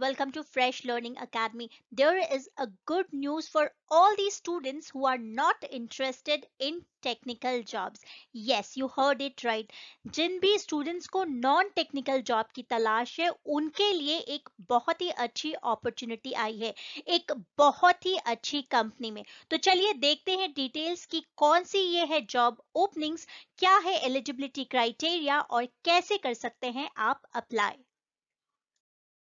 welcome to Fresh Learning Academy. There is a good news for all the students who are not interested in technical jobs yes you heard it right जिन भी students को non technical job की तलाश है उनके लिए एक बहुत ही अच्छी अपॉर्चुनिटी आई है एक बहुत ही अच्छी कंपनी में तो चलिए देखते हैं डिटेल्स की कौन सी ये है जॉब ओपनिंग्स क्या है एलिजिबिलिटी क्राइटेरिया और कैसे कर सकते हैं आप अप्लाई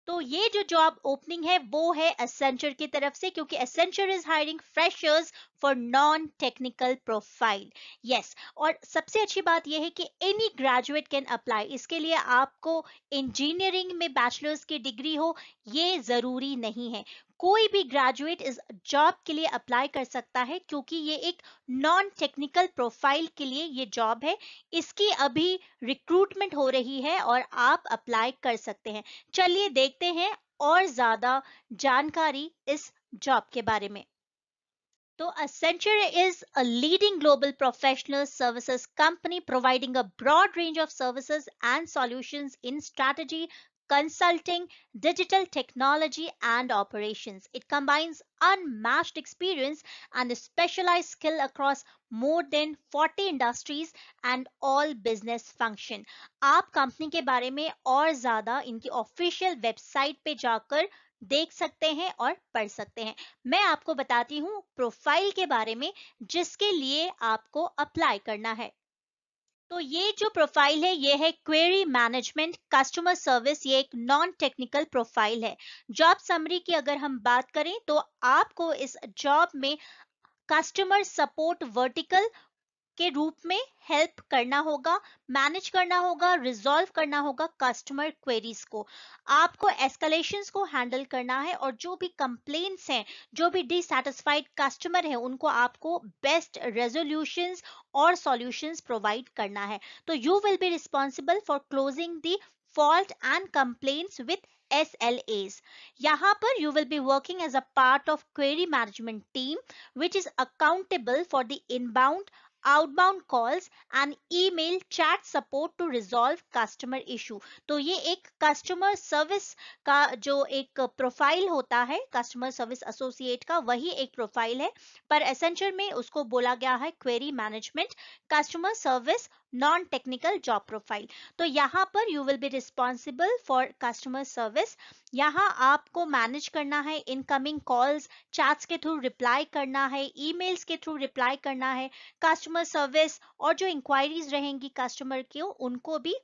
तो ये जो जॉब ओपनिंग है वो है एसेंचर की तरफ से क्योंकि Accenture is hiring freshers for non technical profile yes और सबसे अच्छी बात यह है कि एनी ग्रेजुएट कैन अप्लाई इसके लिए आपको इंजीनियरिंग में बैचलर्स की डिग्री हो ये जरूरी नहीं है कोई भी ग्रेजुएट इस जॉब के लिए अप्लाई कर सकता है क्योंकि ये एक नॉन टेक्निकल प्रोफाइल के लिए ये जॉब है इसकी अभी रिक्रूटमेंट हो रही है और आप अप्लाई कर सकते हैं चलिए देखते हैं और ज्यादा जानकारी इस जॉब के बारे में तो Accenture is a leading global professional services company providing a broad range of services and solutions in strategy consulting, digital technology, and operations. It combines unmatched experience and specialized skill across more than 40 industries and all business function. आप company के बारे में और ज़्यादा इनकी official website पे जाकर देख सकते हैं और पढ़ सकते हैं मैं आपको बताती हूँ प्रोफाइल के बारे में जिसके लिए आपको अप्लाई करना है तो ये जो प्रोफाइल है ये है क्वेरी मैनेजमेंट कस्टमर सर्विस ये एक नॉन टेक्निकल प्रोफाइल है जॉब समरी की अगर हम बात करें तो आपको इस जॉब में कस्टमर सपोर्ट वर्टिकल के रूप में हेल्प करना होगा मैनेज करना होगा रिजॉल्व करना होगा कस्टमर क्वेरीज को आपको एस्कलेशन को हैंडल करना है और जो भी कंप्लेन्ट्स हैं जो भी डिसटिस्फाइड कस्टमर हैं उनको आपको बेस्ट रेजोल्यूशन और सॉल्यूशंस प्रोवाइड करना है तो you will be responsible for closing the fault and complaints with SLAs. यहाँ पर you will be working as a part of query management team which is accountable for the inbound outbound calls and email chat support to resolve customer issue तो ये एक customer service का जो एक profile होता है कस्टमर सर्विस एसोसिएट का वही एक प्रोफाइल है पर एसेंचर में उसको बोला गया है query management customer service non technical job profile तो यहाँ पर you will be responsible for customer service यहाँ आपको मैनेज करना है इनकमिंग कॉल्स चैट्स के थ्रू रिप्लाई करना है ईमेल्स के थ्रू रिप्लाई करना है कस्टमर सर्विस और जो इंक्वायरीज रहेंगी कस्टमर के उनको भी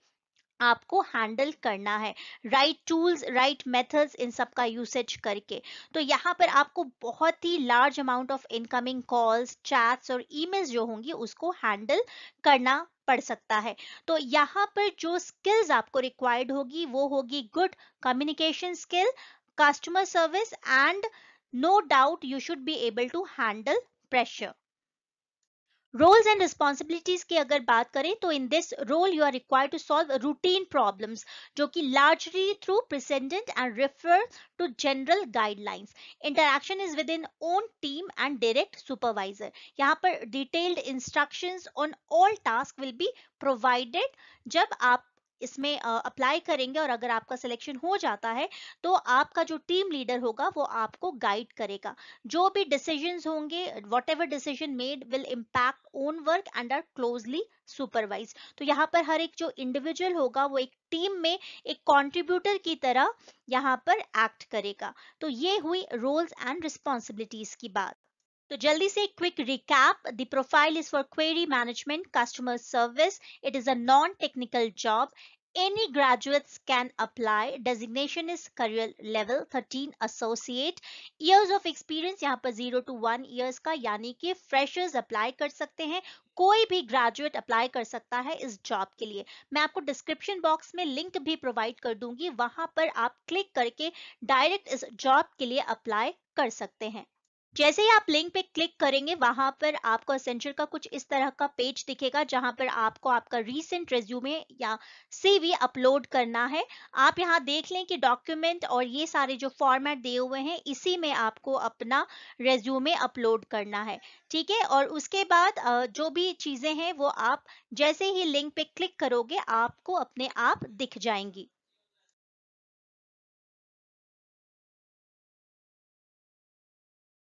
आपको हैंडल करना है राइट टूल्स राइट मेथड्स इन सब का यूसेज करके तो यहाँ पर आपको बहुत ही large amount of incoming calls chats और ईमेल्स जो होंगी उसको हैंडल करना पड़ सकता है तो यहाँ पर जो स्किल्स आपको रिक्वायर्ड होगी वो होगी good communication skill customer service and no doubt you should be able to handle pressure roles and responsibilities की अगर बात करें तो in this role you are required to solve routine problem जो कि largely through precedent and refer to general guidelines interaction is within own team and direct supervisor यहाँ पर detailed instruction on all task will be provided जब आप इसमें apply करेंगे और अगर आपका सिलेक्शन हो जाता है तो आपका जो टीम लीडर होगा वो आपको गाइड करेगा जो भी डिसीजन होंगे whatever decision made will impact own work and are closely supervise तो यहाँ पर हर एक जो इंडिविजुअल होगा वो एक टीम में एक कॉन्ट्रीब्यूटर की तरह यहाँ पर एक्ट करेगा तो ये हुई रोल्स एंड रिस्पॉन्सिबिलिटीज की बात तो जल्दी से quick recap the profile is for query management customer service it is a non technical job any graduates can apply designation is career level 13 associate years of experience यहाँ पर 0 to 1 years का यानी कि freshers apply कर सकते हैं कोई भी ग्रेजुएट अप्लाई कर सकता है इस जॉब के लिए मैं आपको डिस्क्रिप्शन बॉक्स में लिंक भी प्रोवाइड कर दूंगी वहां पर आप क्लिक करके डायरेक्ट इस जॉब के लिए अप्लाई कर सकते हैं जैसे ही आप लिंक पे क्लिक करेंगे वहां पर आपको असेंचर का कुछ इस तरह का पेज दिखेगा जहां पर आपको आपका रीसेंट रेज्यूमे या सीवी अपलोड करना है आप यहां देख लें कि डॉक्यूमेंट और ये सारे जो फॉर्मेट दिए हुए हैं इसी में आपको अपना रेज्यूमे अपलोड करना है ठीक है और उसके बाद जो भी चीजें हैं वो आप जैसे ही लिंक पे क्लिक करोगे आपको अपने आप दिख जाएंगी